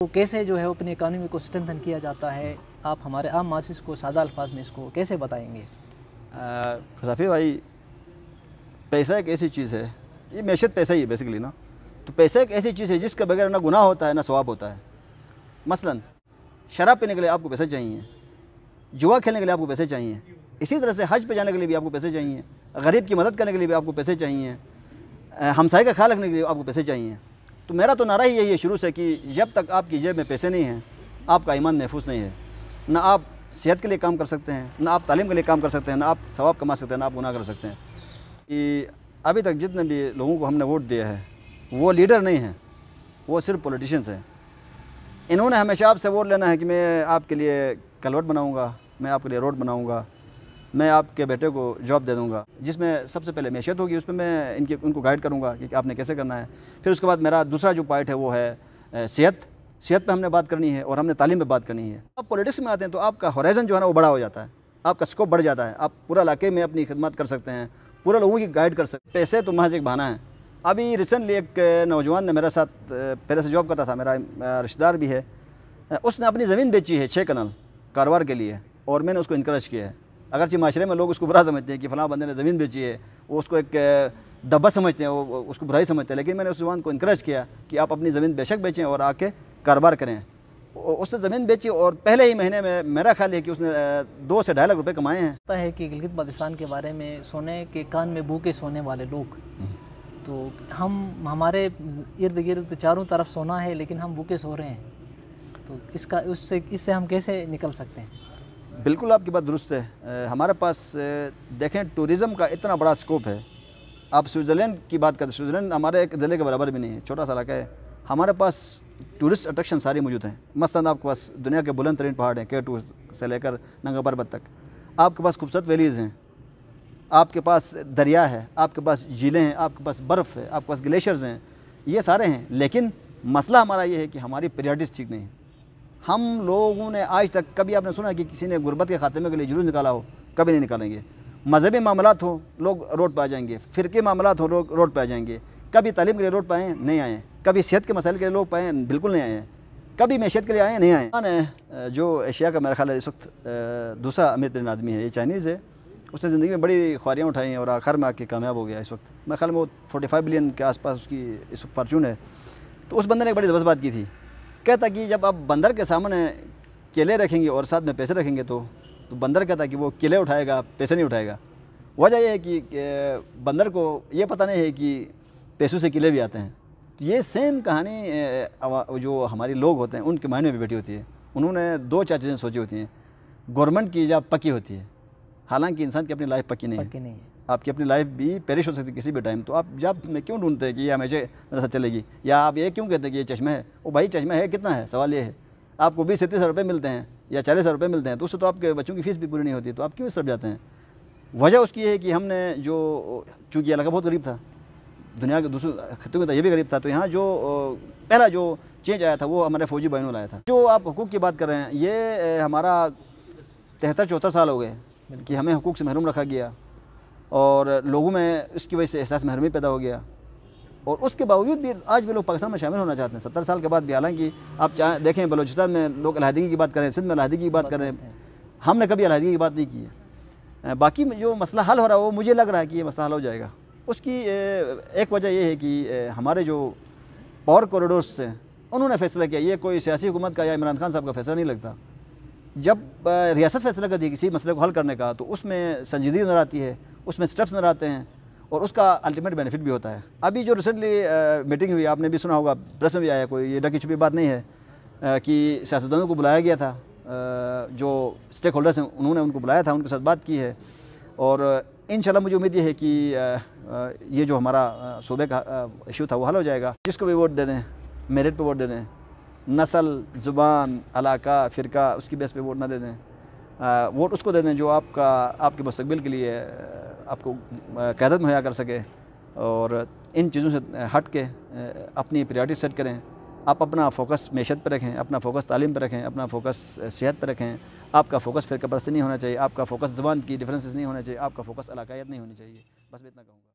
तो कैसे जो है अपनी इकानमी को स्ट्रेंथन किया जाता है आप हमारे आम मासिस को सादा अल्फाज में इसको कैसे बताएंगे खसाफी भाई पैसा एक ऐसी चीज़ है ये मैशत पैसा ही है बेसिकली ना तो पैसा एक ऐसी चीज़ है जिसके बगैर ना गुनाह होता है ना स्वाब होता है मसलन शराब पीने के लिए आपको पैसे चाहिए जुआ खेलने के लिए आपको पैसे चाहिए इसी तरह से हज पे जाने के लिए भी आपको पैसे चाहिए गरीब की मदद करने के लिए भी आपको पैसे चाहिए हमसाई का ख्याल रखने के लिए आपको पैसे चाहिए तो मेरा तो नारा ही यही है शुरू से कि जब तक आपकी जेब में पैसे नहीं हैं आपका ईमान महफूज नहीं है ना आप सेहत के लिए काम कर सकते हैं ना आप तालीम के लिए काम कर सकते हैं ना आप सवाब कमा सकते हैं ना आप गुना कर सकते हैं कि अभी तक जितने भी लोगों को हमने वोट दिया है वो लीडर नहीं हैं वो सिर्फ पॉलिटिशियंस हैं इन्होंने हमेशा आपसे वोट लेना है कि मैं आपके लिए कलवट बनाऊँगा मैं आपके लिए रोड बनाऊँगा मैं आपके बेटे को जॉब दे दूँगा जिसमें सबसे पहले मैशियत होगी उसमें मैं इनके उनको गाइड करूँगा कि आपने कैसे करना है फिर उसके बाद मेरा दूसरा जो पॉइंट है वो है सेहत सेहत पर हमने बात करनी है और हमने तालीम पर बात करनी है आप पॉलिटिक्स में आते हैं तो आपका हॉराइजन जो है ना वो बड़ा हो जाता है आपका स्कोप बढ़ जाता है आप पूरा इलाके में अपनी खिदमत कर सकते हैं पूरा लोगों की गाइड कर सकते हैं पैसे तो महज एक बहाना है अभी रिसेंटली एक नौजवान ने मेरे साथ पहले से जॉब करता था मेरा रिश्तेदार भी है उसने अपनी ज़मीन बेची है छः कनल कारोबार के लिए और मैंने उसको इनक्रेज किया है अगरचे माशरे में लोग उसको बुरा समझते हैं कि फलां बंदे ने ज़मीन बेची है वो उसको एक दब्बा समझते हैं वो उसको बुराई समझते हैं लेकिन मैंने उस जबान को इंक्रेज किया कि आप अपनी ज़मीन बेशक बेचें और आके कारोबार करें उसने ज़मीन बेची और पहले ही महीने में मेरा ख्याल है कि उसने दो से ढाई लाख रुपये कमाए हैं पता है कि गिलगित बल्तिस्तान के बारे में सोने के कान में भूखे सोने वाले लोग तो हम हमारे इर्द गिर्द चारों तरफ सोना है लेकिन हम भूखे सो रहे हैं तो इसका उससे इससे हम कैसे निकल सकते हैं बिल्कुल आपकी बात दुरुस्त है हमारे पास देखें टूरिज़म का इतना बड़ा स्कोप है आप स्विट्ज़रलैंड की बात करें स्विट्ज़रलैंड हमारे एक ज़िले के बराबर भी नहीं है छोटा सा इलाका है हमारे पास टूरिस्ट अट्रैक्शन सारी मौजूद हैं मस्त आपके पास दुनिया के बुलंद तरीन पहाड़ हैं के टू से लेकर नंगा पर्वत तक आपके पास खूबसूरत वैलीज़ हैं आपके पास दरिया है आपके पास झीलें हैं आपके पास बर्फ़ है आपके पास ग्लेशियर्स हैं ये सारे हैं लेकिन मसला हमारा ये है कि हमारी प्रियॉरिटीज़ ठीक नहीं है हम लोगों ने आज तक कभी आपने सुना कि किसी ने गुरबत के खात्मे के लिए जुलूस निकाला हो कभी नहीं निकालेंगे मजहबी मामला हो लोग रोड पर आ जाएंगे फ़िरके मामला हो लोग रोड पर आ जाएंगे कभी तालीम के लिए रोड पर आए नहीं आएँ कभी सेहत के मसाइल के लिए लोग आए बिल्कुल नहीं आए हैं कभी मैशत के लिए आए नहीं आए ने जो एशिया का मेरा ख्याल है इस वक्त दूसरा अमीर तरीन आदमी है ये चाइनीज़ है उसने ज़िंदगी में बड़ी ख्वारियाँ उठाई हैं और आखिर में आके कामयाब हो गया इस वक्त मेरे ख्याल में वो फोर्टी फाइव बिलियन के आसपास उसकी इस वक्त फार्चून है तो उस बंदे ने एक बड़ी ज़बरदस्त बात की थी कहता कि जब आप बंदर के सामने केले रखेंगे और साथ में पैसे रखेंगे तो तो बंदर कहता कि वो केले उठाएगा पैसे नहीं उठाएगा वजह यह है कि बंदर को ये पता नहीं है कि पैसों से किले भी आते हैं तो ये सेम कहानी जो हमारे लोग होते हैं उनके मायने में भी बैठी होती है उन्होंने दो चार चीज़ें सोची होती हैं गवर्नमेंट की जब पक्की होती है हालांकि इंसान की अपनी लाइफ पक्की नहीं पकी नहीं है आपकी अपनी लाइफ भी पेरिश हो सकती किसी भी टाइम तो आप जब मैं क्यों ढूंढते हैं कि ये हमेशा मेरे साथ चलेगी या आप ये क्यों कहते हैं कि ये चश्मे है वो भाई चश्मा है कितना है सवाल ये है आपको बीस से तीस रुपये मिलते हैं या चालीस रुपये मिलते हैं तो उससे तो आपके बच्चों की फीस भी पूरी नहीं होती तो आप क्यों इस तरफ जाते हैं वजह उसकी है कि हमने जो चूँकि इलाका बहुत गरीब था दुनिया के दूसरे खत्म में था ये भी गरीब था तो यहाँ जो पहला जो चेंज आया था वो हमारे फौजी बहनों लाया था जो आप हकूक़ की बात कर रहे हैं ये हमारा तिहत्तर चौहत्तर साल हो गए कि हमें हकूक़ से महरूम रखा गया और लोगों में इसकी वजह से एहसास महरमी पैदा हो गया और उसके बावजूद भी आज भी लोग पाकिस्तान में शामिल होना चाहते हैं सत्तर साल के बाद भी हालांकि आप चाहें देखें बलोचिस्तान में लोग अलहदगी की बात करें सिंध में अलहदगी की बात करें हमने कभी अलहदगी की बात नहीं की है बाकी जो मसला हल हो रहा है वो मुझे लग रहा है कि ये मसला हल हो जाएगा उसकी एक वजह यह है कि हमारे जो पावर कॉरिडोर्स हैं उन्होंने फैसला किया ये कोई सियासी हुकूमत का या इमरान खान साहब का फैसला नहीं लगता जब रियासत फैसला कर दी किसी मसले को हल करने का तो उसमें संजीदगी नज़र आती है उसमें स्टेप्स नजर आते हैं और उसका अल्टीमेट बेनिफिट भी होता है अभी जो रिसेंटली मीटिंग हुई आपने भी सुना होगा प्रेस में भी आया कोई ये डकी छुपी बात नहीं है आ, कि सियासतदानों को बुलाया गया था आ, जो स्टेक होल्डर्स हैं उन्होंने उनको बुलाया था उनके साथ बात की है और इन मुझे उम्मीद ये है कि ये जो हमारा सूबे का इशू था वो हल हो जाएगा जिसको भी वोट दे दें मेरिट पर वोट दे दें नसल ज़ुबान इलाका फ़िरका उसकी बेस पर वोट ना दे दें वोट उसको दे दें जो आपका आपके मुस्तबिल के लिए आपको क़्यादत मुहैया कर सके और इन चीज़ों से हट के अपनी प्रायोरिटी सेट करें आप अपना फोकस मैशत पर रखें अपना फोकस तालीम पर रखें अपना फोकस सेहत पर रखें आपका फोकस फिर कपरस्त नहीं होना चाहिए आपका फोकस ज़बान की डिफरेंसेस नहीं होना चाहिए आपका फोकस अलाकायत नहीं होनी चाहिए बस मैं इतना कहूँगा